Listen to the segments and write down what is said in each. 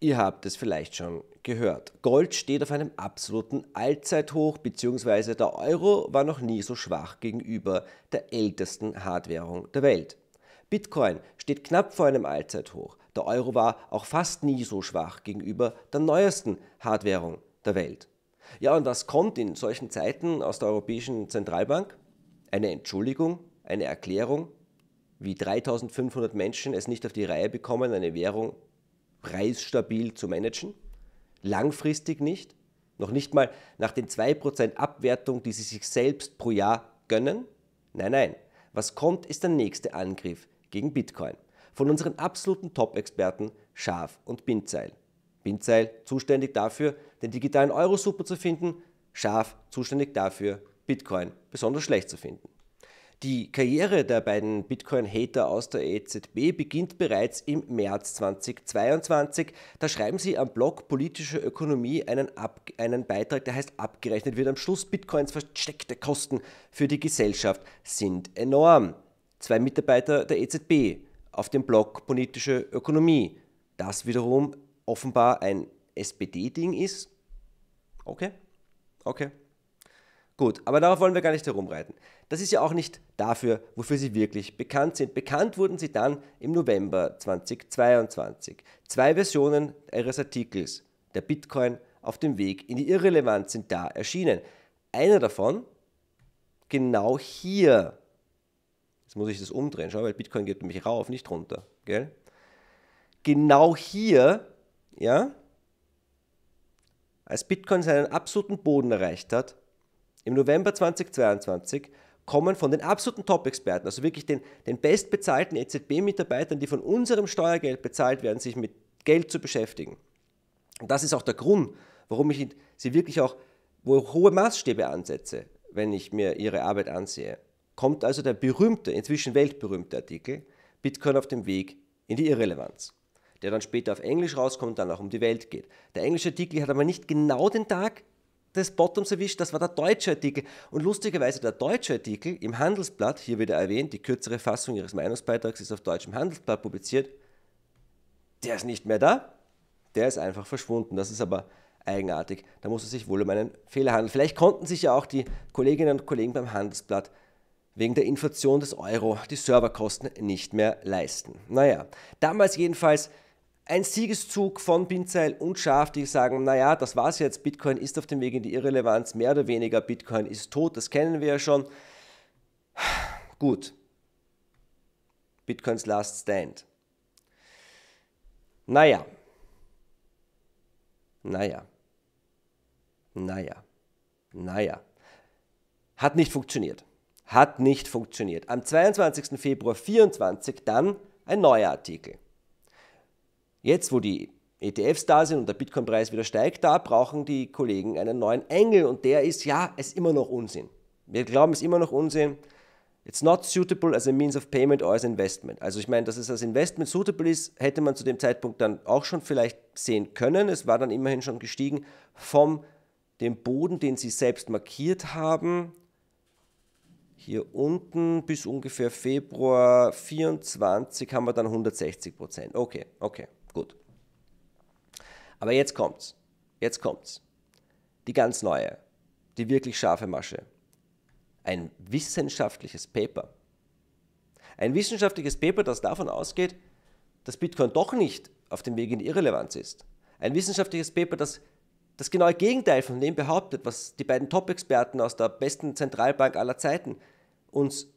Ihr habt es vielleicht schon gehört. Gold steht auf einem absoluten Allzeithoch bzw. der Euro war noch nie so schwach gegenüber der ältesten Hardwährung der Welt. Bitcoin steht knapp vor einem Allzeithoch. Der Euro war auch fast nie so schwach gegenüber der neuesten Hardwährung der Welt. Ja, und was kommt in solchen Zeiten aus der Europäischen Zentralbank? Eine Entschuldigung, eine Erklärung, wie 3500 Menschen es nicht auf die Reihe bekommen, eine Währung preisstabil zu managen. Langfristig nicht. Noch nicht mal nach den 2% Abwertung, die sie sich selbst pro Jahr gönnen. Nein, nein. Was kommt, ist der nächste Angriff gegen Bitcoin. Von unseren absoluten Top-Experten Schaf und Bindseil. Bindseil zuständig dafür, den digitalen Euro super zu finden, Schaf zuständig dafür, Bitcoin besonders schlecht zu finden. Die Karriere der beiden Bitcoin-Hater aus der EZB beginnt bereits im März 2022. Da schreiben sie am Blog Politische Ökonomie einen, Ab einen Beitrag, der heißt Abgerechnet wird am Schluss. Bitcoins versteckte Kosten für die Gesellschaft sind enorm. Zwei Mitarbeiter der EZB auf dem Blog Politische Ökonomie. Das wiederum offenbar ein SPD-Ding ist. Okay, okay. Gut, aber darauf wollen wir gar nicht herumreiten. Das ist ja auch nicht dafür, wofür sie wirklich bekannt sind. Bekannt wurden sie dann im November 2022. Zwei Versionen ihres Artikels, der Bitcoin auf dem Weg in die Irrelevanz, sind da erschienen. Einer davon, genau hier. Jetzt muss ich das umdrehen, schau, weil Bitcoin geht nämlich rauf, nicht runter. Gell? Genau hier, ja, als Bitcoin seinen absoluten Boden erreicht hat, im November 2022 kommen von den absoluten Top-Experten, also wirklich den, den bestbezahlten EZB-Mitarbeitern, die von unserem Steuergeld bezahlt werden, sich mit Geld zu beschäftigen. Und das ist auch der Grund, warum ich sie wirklich auch hohe Maßstäbe ansetze, wenn ich mir ihre Arbeit ansehe. Kommt also der berühmte, inzwischen weltberühmte Artikel Bitcoin auf dem Weg in die Irrelevanz, der dann später auf Englisch rauskommt und dann auch um die Welt geht. Der englische Artikel hat aber nicht genau den Tag, des Bottoms erwischt, das war der deutsche Artikel. Und lustigerweise der deutsche Artikel im Handelsblatt, hier wieder erwähnt, die kürzere Fassung ihres Meinungsbeitrags ist auf deutschem Handelsblatt publiziert, der ist nicht mehr da, der ist einfach verschwunden. Das ist aber eigenartig. Da muss es sich wohl um einen Fehler handeln. Vielleicht konnten sich ja auch die Kolleginnen und Kollegen beim Handelsblatt wegen der Inflation des Euro die Serverkosten nicht mehr leisten. Naja, damals jedenfalls ein Siegeszug von Binzeil und Schaf, die sagen, naja, das war's jetzt, Bitcoin ist auf dem Weg in die Irrelevanz, mehr oder weniger, Bitcoin ist tot, das kennen wir ja schon. Gut. Bitcoins Last Stand. Naja. Naja. Naja. Naja. Hat nicht funktioniert. Hat nicht funktioniert. Am 22. Februar 2024 dann ein neuer Artikel. Jetzt, wo die ETFs da sind und der Bitcoin-Preis wieder steigt, da brauchen die Kollegen einen neuen Engel und der ist, ja, es ist immer noch Unsinn. Wir glauben, es ist immer noch Unsinn. It's not suitable as a means of payment or as investment. Also ich meine, dass es als Investment suitable ist, hätte man zu dem Zeitpunkt dann auch schon vielleicht sehen können. Es war dann immerhin schon gestiegen vom dem Boden, den sie selbst markiert haben, hier unten bis ungefähr Februar 24 haben wir dann 160 Prozent. Okay, okay. Gut. Aber jetzt kommt's. Jetzt kommt's. Die ganz neue, die wirklich scharfe Masche. Ein wissenschaftliches Paper. Ein wissenschaftliches Paper, das davon ausgeht, dass Bitcoin doch nicht auf dem Weg in die Irrelevanz ist. Ein wissenschaftliches Paper, das das genaue Gegenteil von dem behauptet, was die beiden Top-Experten aus der besten Zentralbank aller Zeiten uns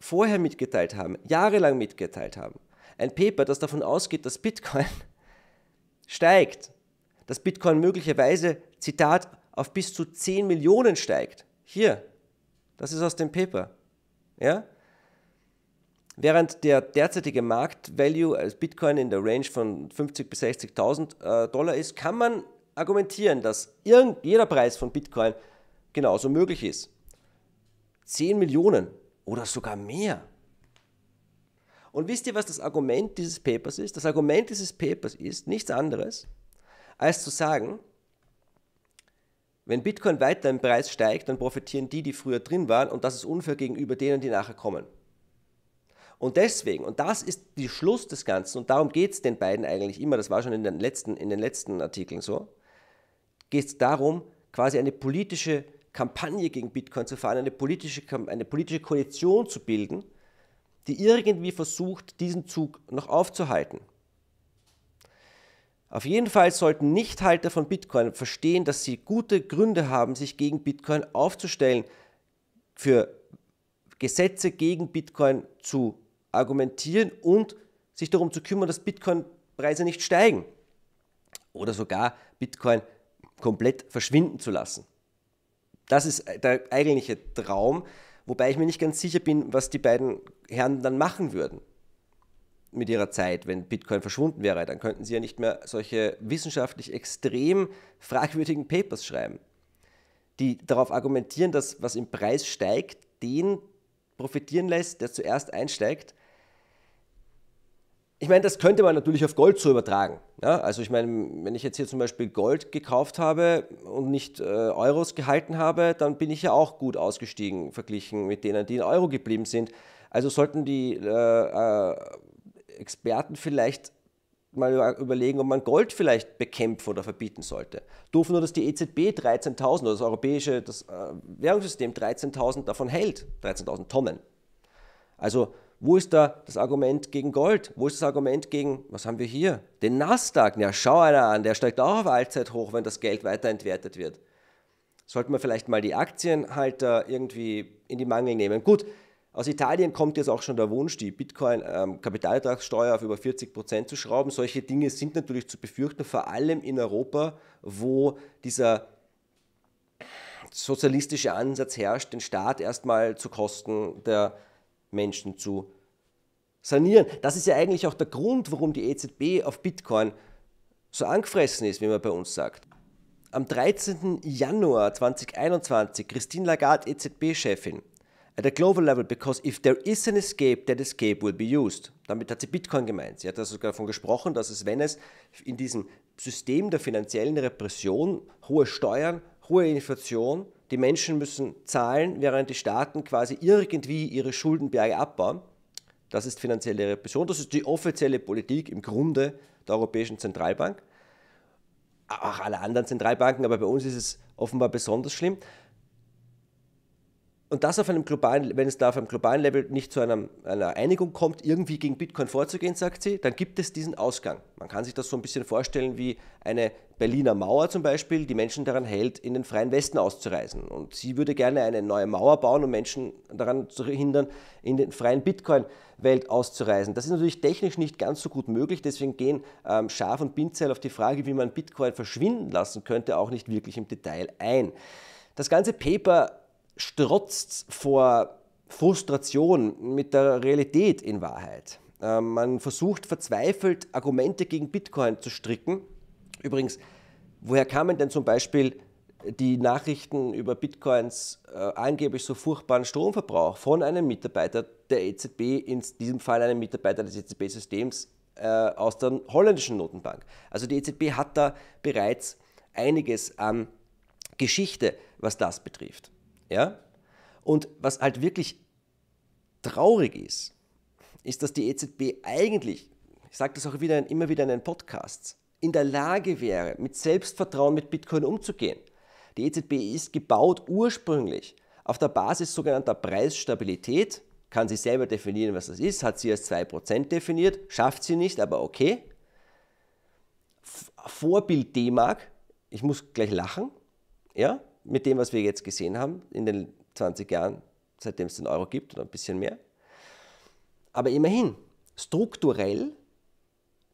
vorher mitgeteilt haben, jahrelang mitgeteilt haben ein Paper, das davon ausgeht, dass Bitcoin steigt, dass Bitcoin möglicherweise, Zitat, auf bis zu 10 Millionen steigt. Hier, das ist aus dem Paper. Ja? Während der derzeitige Marktvalue als Bitcoin in der Range von 50.000 bis 60.000 äh, Dollar ist, kann man argumentieren, dass irgend, jeder Preis von Bitcoin genauso möglich ist. 10 Millionen oder sogar mehr. Und wisst ihr, was das Argument dieses Papers ist? Das Argument dieses Papers ist nichts anderes, als zu sagen, wenn Bitcoin weiter im Preis steigt, dann profitieren die, die früher drin waren, und das ist unfair gegenüber denen, die nachher kommen. Und deswegen, und das ist der Schluss des Ganzen, und darum geht es den beiden eigentlich immer, das war schon in den letzten, in den letzten Artikeln so, geht es darum, quasi eine politische Kampagne gegen Bitcoin zu fahren, eine politische, eine politische Koalition zu bilden, die irgendwie versucht, diesen Zug noch aufzuhalten. Auf jeden Fall sollten Nichthalter von Bitcoin verstehen, dass sie gute Gründe haben, sich gegen Bitcoin aufzustellen, für Gesetze gegen Bitcoin zu argumentieren und sich darum zu kümmern, dass Bitcoin-Preise nicht steigen oder sogar Bitcoin komplett verschwinden zu lassen. Das ist der eigentliche Traum, Wobei ich mir nicht ganz sicher bin, was die beiden Herren dann machen würden mit ihrer Zeit, wenn Bitcoin verschwunden wäre. Dann könnten sie ja nicht mehr solche wissenschaftlich extrem fragwürdigen Papers schreiben, die darauf argumentieren, dass was im Preis steigt, den profitieren lässt, der zuerst einsteigt ich meine, das könnte man natürlich auf Gold so übertragen. Ja? Also ich meine, wenn ich jetzt hier zum Beispiel Gold gekauft habe und nicht äh, Euros gehalten habe, dann bin ich ja auch gut ausgestiegen verglichen mit denen, die in Euro geblieben sind. Also sollten die äh, äh, Experten vielleicht mal überlegen, ob man Gold vielleicht bekämpfen oder verbieten sollte. Doof nur, dass die EZB 13.000 oder das europäische das, äh, Währungssystem 13.000 davon hält, 13.000 Tonnen. Also wo ist da das Argument gegen Gold? Wo ist das Argument gegen, was haben wir hier? Den Nasdaq. Ja, schau einer an, der steigt auch auf Allzeit hoch, wenn das Geld weiter entwertet wird. Sollten wir vielleicht mal die Aktienhalter irgendwie in die Mangel nehmen. Gut, aus Italien kommt jetzt auch schon der Wunsch, die Bitcoin-Kapitalertragssteuer ähm, auf über 40 Prozent zu schrauben. Solche Dinge sind natürlich zu befürchten, vor allem in Europa, wo dieser sozialistische Ansatz herrscht, den Staat erstmal zu Kosten der Menschen zu sanieren. Das ist ja eigentlich auch der Grund, warum die EZB auf Bitcoin so angefressen ist, wie man bei uns sagt. Am 13. Januar 2021, Christine Lagarde, EZB-Chefin, at a global level, because if there is an escape, that escape will be used. Damit hat sie Bitcoin gemeint. Sie hat also sogar davon gesprochen, dass es, wenn es in diesem System der finanziellen Repression, hohe Steuern, hohe Inflation, die Menschen müssen zahlen, während die Staaten quasi irgendwie ihre Schuldenberge abbauen, das ist finanzielle Repression. Das ist die offizielle Politik im Grunde der Europäischen Zentralbank. Auch alle anderen Zentralbanken, aber bei uns ist es offenbar besonders schlimm und das auf einem globalen, wenn es da auf einem globalen Level nicht zu einem, einer Einigung kommt, irgendwie gegen Bitcoin vorzugehen, sagt sie, dann gibt es diesen Ausgang. Man kann sich das so ein bisschen vorstellen wie eine Berliner Mauer zum Beispiel, die Menschen daran hält, in den freien Westen auszureisen. Und sie würde gerne eine neue Mauer bauen, um Menschen daran zu hindern, in den freien Bitcoin-Welt auszureisen. Das ist natürlich technisch nicht ganz so gut möglich, deswegen gehen ähm, Schaf und Binzel auf die Frage, wie man Bitcoin verschwinden lassen könnte, auch nicht wirklich im Detail ein. Das ganze Paper strotzt vor Frustration mit der Realität in Wahrheit. Ähm, man versucht verzweifelt, Argumente gegen Bitcoin zu stricken. Übrigens, woher kamen denn zum Beispiel die Nachrichten über Bitcoins äh, angeblich so furchtbaren Stromverbrauch von einem Mitarbeiter der EZB, in diesem Fall einem Mitarbeiter des EZB-Systems äh, aus der holländischen Notenbank. Also die EZB hat da bereits einiges an Geschichte, was das betrifft. Ja? Und was halt wirklich traurig ist, ist, dass die EZB eigentlich, ich sage das auch wieder, immer wieder in den Podcasts, in der Lage wäre, mit Selbstvertrauen mit Bitcoin umzugehen. Die EZB ist gebaut ursprünglich auf der Basis sogenannter Preisstabilität, kann sie selber definieren, was das ist, hat sie als 2% definiert, schafft sie nicht, aber okay. Vorbild D-Mark, ich muss gleich lachen, ja, mit dem, was wir jetzt gesehen haben in den 20 Jahren, seitdem es den Euro gibt oder ein bisschen mehr. Aber immerhin, strukturell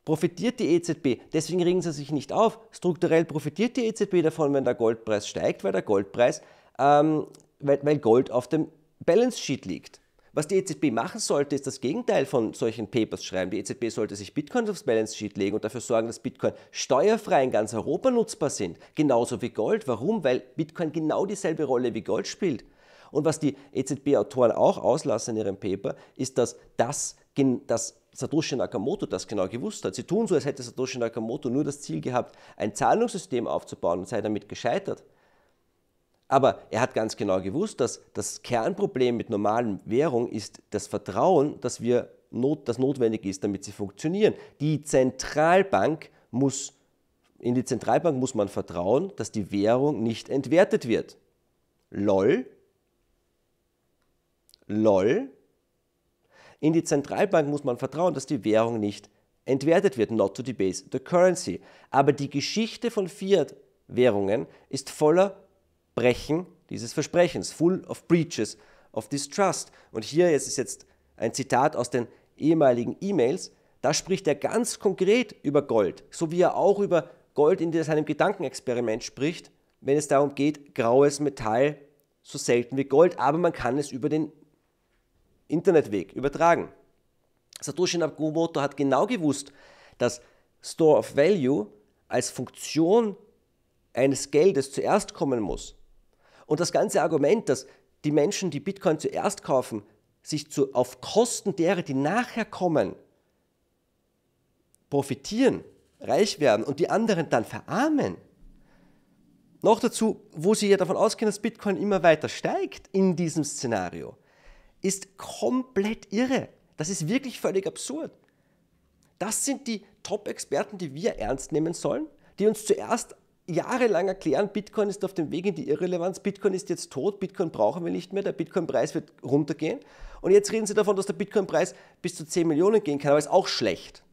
profitiert die EZB, deswegen regen sie sich nicht auf, strukturell profitiert die EZB davon, wenn der Goldpreis steigt, weil der Goldpreis, ähm, weil, weil Gold auf dem Balance Sheet liegt. Was die EZB machen sollte, ist das Gegenteil von solchen Papers schreiben. Die EZB sollte sich Bitcoins aufs Balance Sheet legen und dafür sorgen, dass Bitcoin steuerfrei in ganz Europa nutzbar sind. Genauso wie Gold. Warum? Weil Bitcoin genau dieselbe Rolle wie Gold spielt. Und was die EZB-Autoren auch auslassen in ihrem Paper, ist, dass das dass Satoshi Nakamoto das genau gewusst hat. Sie tun so, als hätte Satoshi Nakamoto nur das Ziel gehabt, ein Zahlungssystem aufzubauen und sei damit gescheitert. Aber er hat ganz genau gewusst, dass das Kernproblem mit normalen Währungen ist das Vertrauen, das, wir not, das notwendig ist, damit sie funktionieren. Die Zentralbank muss, in die Zentralbank muss man vertrauen, dass die Währung nicht entwertet wird. LOL. LOL. In die Zentralbank muss man vertrauen, dass die Währung nicht entwertet wird. Not to debase the currency. Aber die Geschichte von Fiat-Währungen ist voller Brechen dieses Versprechens, full of breaches of distrust. Und hier jetzt ist jetzt ein Zitat aus den ehemaligen E-Mails, da spricht er ganz konkret über Gold, so wie er auch über Gold in seinem Gedankenexperiment spricht, wenn es darum geht, graues Metall so selten wie Gold, aber man kann es über den Internetweg übertragen. Satoshi Nakamoto hat genau gewusst, dass Store of Value als Funktion eines Geldes zuerst kommen muss. Und das ganze Argument, dass die Menschen, die Bitcoin zuerst kaufen, sich zu, auf Kosten derer, die nachher kommen, profitieren, reich werden und die anderen dann verarmen. Noch dazu, wo sie ja davon ausgehen, dass Bitcoin immer weiter steigt in diesem Szenario, ist komplett irre. Das ist wirklich völlig absurd. Das sind die Top-Experten, die wir ernst nehmen sollen, die uns zuerst jahrelang erklären, Bitcoin ist auf dem Weg in die Irrelevanz, Bitcoin ist jetzt tot, Bitcoin brauchen wir nicht mehr, der Bitcoin-Preis wird runtergehen. Und jetzt reden sie davon, dass der Bitcoin-Preis bis zu 10 Millionen gehen kann, aber ist auch schlecht.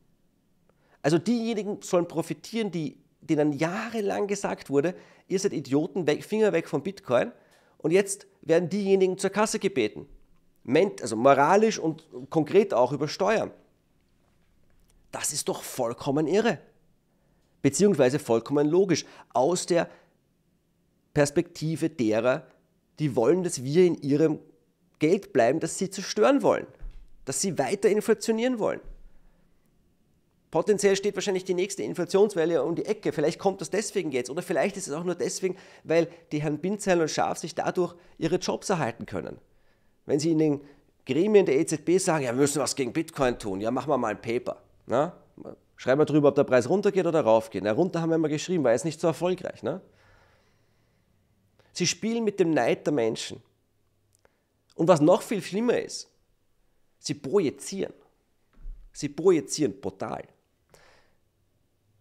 Also diejenigen sollen profitieren, die, denen jahrelang gesagt wurde, ihr seid Idioten, weg, Finger weg von Bitcoin. Und jetzt werden diejenigen zur Kasse gebeten. Also moralisch und konkret auch über Steuern. Das ist doch vollkommen irre beziehungsweise vollkommen logisch, aus der Perspektive derer, die wollen, dass wir in ihrem Geld bleiben, das sie zerstören wollen, dass sie weiter inflationieren wollen. Potenziell steht wahrscheinlich die nächste Inflationswelle um die Ecke. Vielleicht kommt das deswegen jetzt oder vielleicht ist es auch nur deswegen, weil die Herren Binzeil und Schaf sich dadurch ihre Jobs erhalten können. Wenn sie in den Gremien der EZB sagen, ja, wir müssen was gegen Bitcoin tun, ja, machen wir mal ein Paper. Na? Schreiben wir drüber, ob der Preis runtergeht oder raufgeht. Na, runter haben wir immer geschrieben, weil es nicht so erfolgreich. Ne? Sie spielen mit dem Neid der Menschen. Und was noch viel schlimmer ist, sie projizieren. Sie projizieren brutal.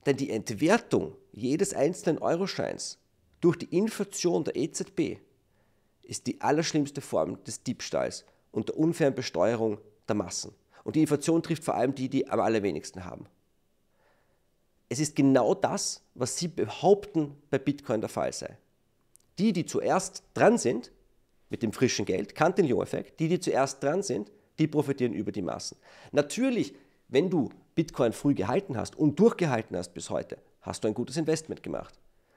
Denn die Entwertung jedes einzelnen Euroscheins durch die Inflation der EZB ist die allerschlimmste Form des Diebstahls und der unfairen Besteuerung der Massen. Und die Inflation trifft vor allem die, die am allerwenigsten haben es ist genau das, was sie behaupten, bei Bitcoin der Fall sei. Die, die zuerst dran sind mit dem frischen Geld, Cantillon-Effekt, die, die zuerst dran sind, die profitieren über die Massen. Natürlich, wenn du Bitcoin früh gehalten hast und durchgehalten hast bis heute, hast du ein gutes Investment gemacht.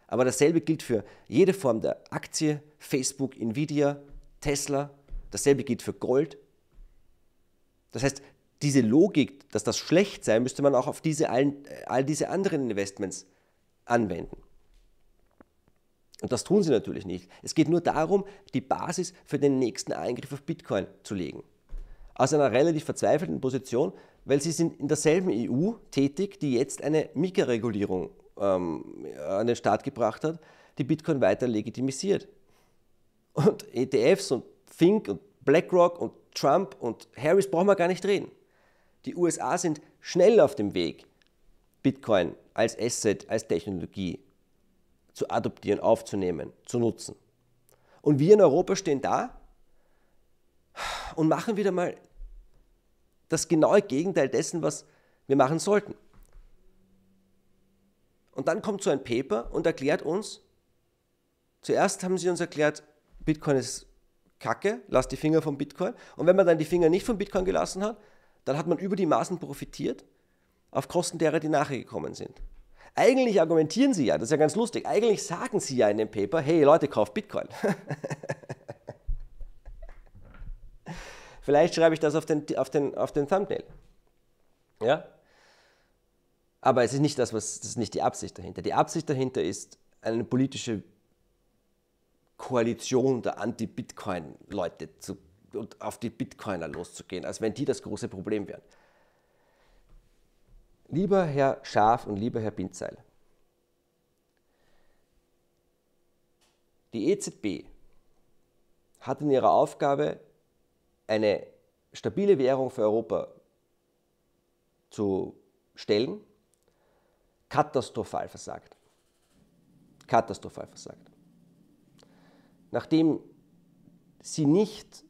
Aber dasselbe gilt für jede Form der Aktie, Facebook, Nvidia, Tesla, dasselbe gilt für Gold. Das heißt, diese Logik, dass das schlecht sei, müsste man auch auf diese, allen, äh, all diese anderen Investments anwenden. Und das tun sie natürlich nicht. Es geht nur darum, die Basis für den nächsten Eingriff auf Bitcoin zu legen. Aus einer relativ verzweifelten Position, weil sie sind in derselben EU tätig, die jetzt eine Mika-Regulierung ähm, an den Start gebracht hat, die Bitcoin weiter legitimisiert. Und ETFs und Fink und BlackRock und Trump und Harris brauchen wir gar nicht reden. Die USA sind schnell auf dem Weg, Bitcoin als Asset, als Technologie zu adoptieren, aufzunehmen, zu nutzen. Und wir in Europa stehen da und machen wieder mal das genaue Gegenteil dessen, was wir machen sollten. Und dann kommt so ein Paper und erklärt uns, zuerst haben sie uns erklärt, Bitcoin ist Kacke, lass die Finger vom Bitcoin. Und wenn man dann die Finger nicht vom Bitcoin gelassen hat, dann hat man über die Maßen profitiert, auf Kosten derer, die nachher gekommen sind. Eigentlich argumentieren sie ja, das ist ja ganz lustig, eigentlich sagen sie ja in dem Paper, hey Leute, kauft Bitcoin. Vielleicht schreibe ich das auf den, auf den, auf den Thumbnail. Ja? Aber es ist nicht das, was, das ist nicht die Absicht dahinter. Die Absicht dahinter ist eine politische Koalition der Anti-Bitcoin-Leute zu und auf die Bitcoiner loszugehen, als wenn die das große Problem wären. Lieber Herr Schaf und lieber Herr Binzeil, die EZB hat in ihrer Aufgabe, eine stabile Währung für Europa zu stellen, katastrophal versagt. Katastrophal versagt. Nachdem sie nicht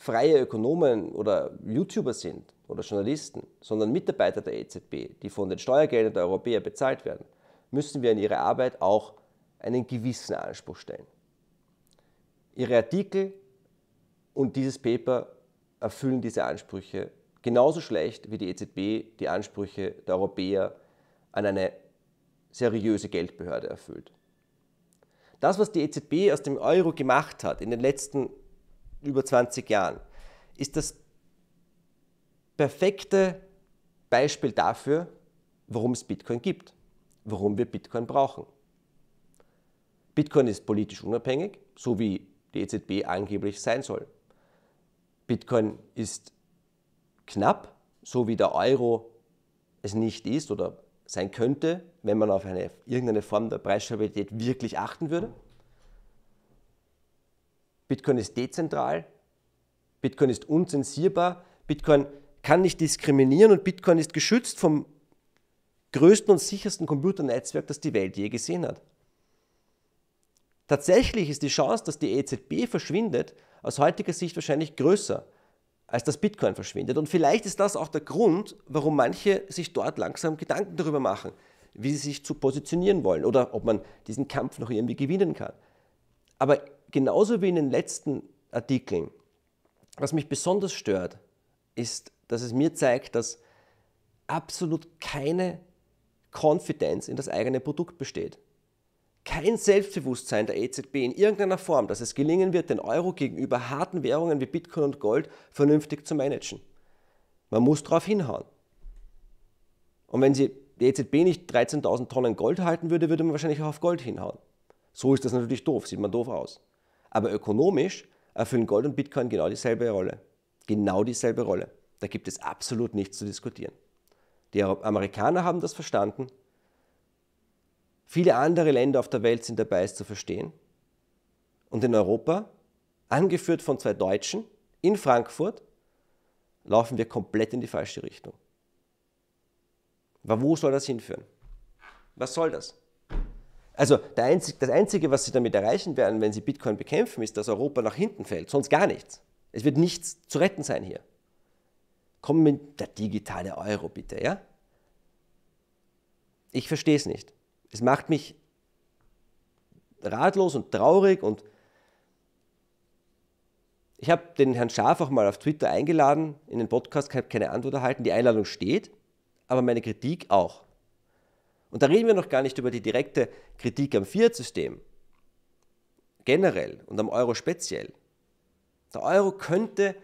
freie Ökonomen oder YouTuber sind oder Journalisten, sondern Mitarbeiter der EZB, die von den Steuergeldern der Europäer bezahlt werden, müssen wir an ihre Arbeit auch einen gewissen Anspruch stellen. Ihre Artikel und dieses Paper erfüllen diese Ansprüche genauso schlecht wie die EZB die Ansprüche der Europäer an eine seriöse Geldbehörde erfüllt. Das, was die EZB aus dem Euro gemacht hat in den letzten über 20 Jahren, ist das perfekte Beispiel dafür, warum es Bitcoin gibt, warum wir Bitcoin brauchen. Bitcoin ist politisch unabhängig, so wie die EZB angeblich sein soll. Bitcoin ist knapp, so wie der Euro es nicht ist oder sein könnte, wenn man auf eine, irgendeine Form der Preisstabilität wirklich achten würde. Bitcoin ist dezentral, Bitcoin ist unzensierbar, Bitcoin kann nicht diskriminieren und Bitcoin ist geschützt vom größten und sichersten Computernetzwerk, das die Welt je gesehen hat. Tatsächlich ist die Chance, dass die EZB verschwindet, aus heutiger Sicht wahrscheinlich größer, als dass Bitcoin verschwindet. Und vielleicht ist das auch der Grund, warum manche sich dort langsam Gedanken darüber machen, wie sie sich zu positionieren wollen oder ob man diesen Kampf noch irgendwie gewinnen kann. Aber genauso wie in den letzten Artikeln, was mich besonders stört, ist, dass es mir zeigt, dass absolut keine Konfidenz in das eigene Produkt besteht. Kein Selbstbewusstsein der EZB in irgendeiner Form, dass es gelingen wird, den Euro gegenüber harten Währungen wie Bitcoin und Gold vernünftig zu managen. Man muss darauf hinhauen. Und wenn sie die EZB nicht 13.000 Tonnen Gold halten würde, würde man wahrscheinlich auch auf Gold hinhauen. So ist das natürlich doof, sieht man doof aus. Aber ökonomisch erfüllen Gold und Bitcoin genau dieselbe Rolle. Genau dieselbe Rolle. Da gibt es absolut nichts zu diskutieren. Die Amerikaner haben das verstanden. Viele andere Länder auf der Welt sind dabei, es zu verstehen. Und in Europa, angeführt von zwei Deutschen in Frankfurt, laufen wir komplett in die falsche Richtung. Aber wo soll das hinführen? Was soll das? Also einzig, das Einzige, was sie damit erreichen werden, wenn sie Bitcoin bekämpfen, ist, dass Europa nach hinten fällt. Sonst gar nichts. Es wird nichts zu retten sein hier. Komm mit der digitale Euro bitte, ja? Ich verstehe es nicht. Es macht mich ratlos und traurig und ich habe den Herrn Schaaf auch mal auf Twitter eingeladen, in den Podcast, habe keine Antwort erhalten. Die Einladung steht, aber meine Kritik auch. Und da reden wir noch gar nicht über die direkte Kritik am Fiat-System generell und am Euro speziell. Der Euro könnte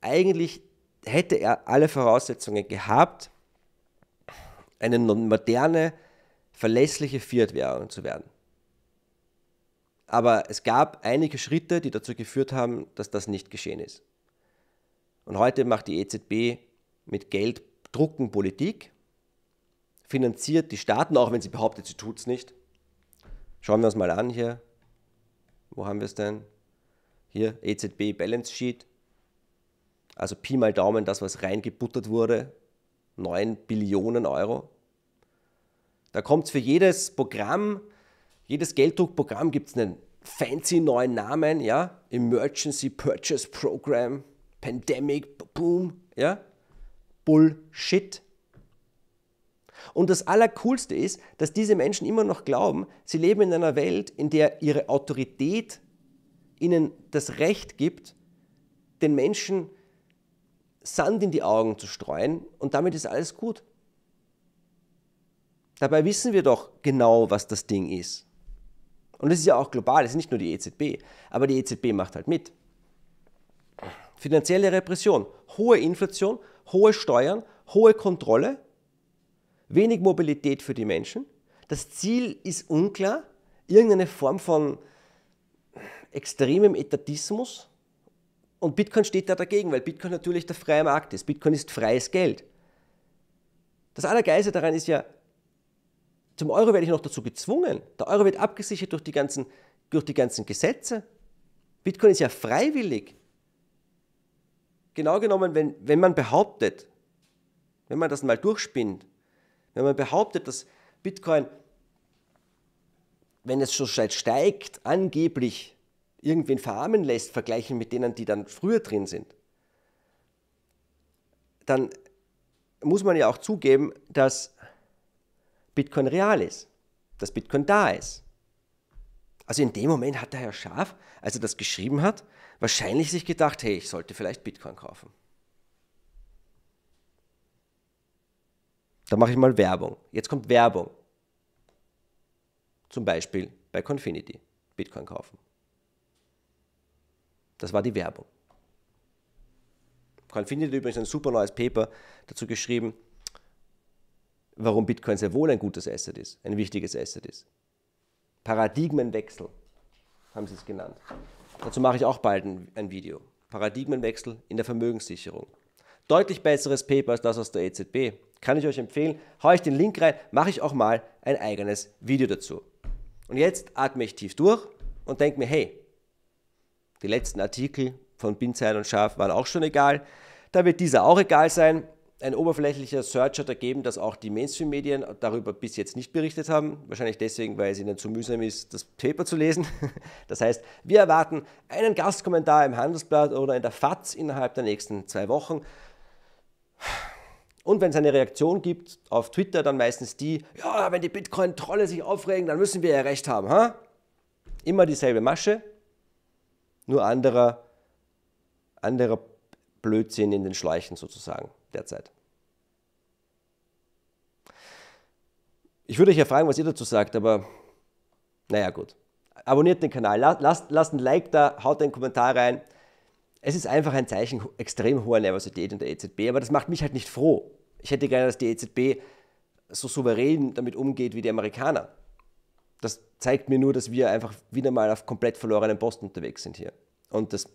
eigentlich, hätte er alle Voraussetzungen gehabt, eine moderne, verlässliche Fiat-Währung zu werden. Aber es gab einige Schritte, die dazu geführt haben, dass das nicht geschehen ist. Und heute macht die EZB mit Gelddruckenpolitik, finanziert die Staaten, auch wenn sie behauptet, sie tut es nicht. Schauen wir uns mal an hier. Wo haben wir es denn? Hier, EZB Balance Sheet. Also Pi mal Daumen, das, was reingebuttert wurde. 9 Billionen Euro. Da kommt es für jedes Programm, jedes Gelddruckprogramm gibt es einen fancy neuen Namen, ja? Emergency Purchase Program, Pandemic, Boom, ja? Bullshit. Und das Allercoolste ist, dass diese Menschen immer noch glauben, sie leben in einer Welt, in der ihre Autorität ihnen das Recht gibt, den Menschen Sand in die Augen zu streuen und damit ist alles gut. Dabei wissen wir doch genau, was das Ding ist. Und es ist ja auch global, es ist nicht nur die EZB, aber die EZB macht halt mit. Finanzielle Repression, hohe Inflation, hohe Steuern, hohe Kontrolle wenig Mobilität für die Menschen. Das Ziel ist unklar, irgendeine Form von extremem Etatismus. Und Bitcoin steht da dagegen, weil Bitcoin natürlich der freie Markt ist. Bitcoin ist freies Geld. Das Allergeilste daran ist ja, zum Euro werde ich noch dazu gezwungen. Der Euro wird abgesichert durch die ganzen, durch die ganzen Gesetze. Bitcoin ist ja freiwillig. Genau genommen, wenn, wenn man behauptet, wenn man das mal durchspinnt, wenn man behauptet, dass Bitcoin, wenn es schon steigt, angeblich irgendwen verarmen lässt, vergleichen mit denen, die dann früher drin sind, dann muss man ja auch zugeben, dass Bitcoin real ist, dass Bitcoin da ist. Also in dem Moment hat der Herr Schaf, als er das geschrieben hat, wahrscheinlich sich gedacht, hey, ich sollte vielleicht Bitcoin kaufen. Da mache ich mal Werbung. Jetzt kommt Werbung. Zum Beispiel bei Confinity. Bitcoin kaufen. Das war die Werbung. Confinity hat übrigens ein super neues Paper dazu geschrieben, warum Bitcoin sehr wohl ein gutes Asset ist, ein wichtiges Asset ist. Paradigmenwechsel haben sie es genannt. Dazu mache ich auch bald ein, Video. Paradigmenwechsel in der Vermögenssicherung. Deutlich besseres Paper als das aus der EZB. Kann ich euch empfehlen. Hau ich den Link rein, mache ich auch mal ein eigenes Video dazu. Und jetzt atme ich tief durch und denke mir, hey, die letzten Artikel von Binzeil und Schaf waren auch schon egal. Da wird dieser auch egal sein. Ein oberflächlicher Search hat ergeben, dass auch die Mainstream-Medien darüber bis jetzt nicht berichtet haben. Wahrscheinlich deswegen, weil es ihnen zu mühsam ist, das Paper zu lesen. Das heißt, wir erwarten einen Gastkommentar im Handelsblatt oder in der FAZ innerhalb der nächsten zwei Wochen. Und wenn es eine Reaktion gibt auf Twitter, dann meistens die, ja, wenn die Bitcoin-Trolle sich aufregen, dann müssen wir ja recht haben. Ha? Immer dieselbe Masche, nur anderer, anderer Blödsinn in den Schläuchen sozusagen derzeit. Ich würde euch ja fragen, was ihr dazu sagt, aber naja gut. Abonniert den Kanal, lasst, lasst ein Like da, haut einen Kommentar rein. Es ist einfach ein Zeichen extrem hoher Nervosität in der EZB, aber das macht mich halt nicht froh. Ich hätte gerne, dass die EZB so souverän damit umgeht wie die Amerikaner. Das zeigt mir nur, dass wir einfach wieder mal auf komplett verlorenen Posten unterwegs sind hier. Und das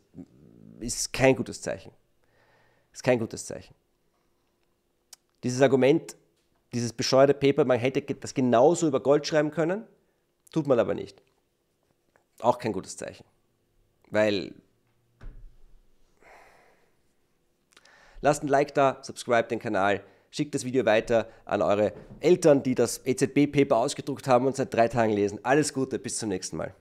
ist kein gutes Zeichen. Das ist kein gutes Zeichen. Dieses Argument, dieses bescheuerte Paper, man hätte das genauso über Gold schreiben können, tut man aber nicht. Auch kein gutes Zeichen. Weil Lasst ein Like da, subscribe den Kanal, schickt das Video weiter an eure Eltern, die das EZB-Paper ausgedruckt haben und seit drei Tagen lesen. Alles Gute, bis zum nächsten Mal.